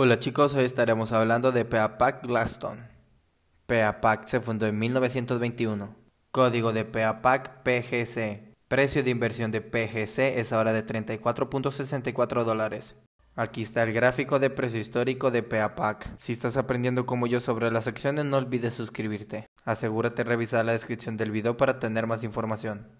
Hola chicos, hoy estaremos hablando de Peapack Glaston. Peapack se fundó en 1921. Código de Peapack PGC. Precio de inversión de PGC es ahora de 34.64 dólares. Aquí está el gráfico de precio histórico de Peapack. Si estás aprendiendo como yo sobre las acciones, no olvides suscribirte. Asegúrate de revisar la descripción del video para tener más información.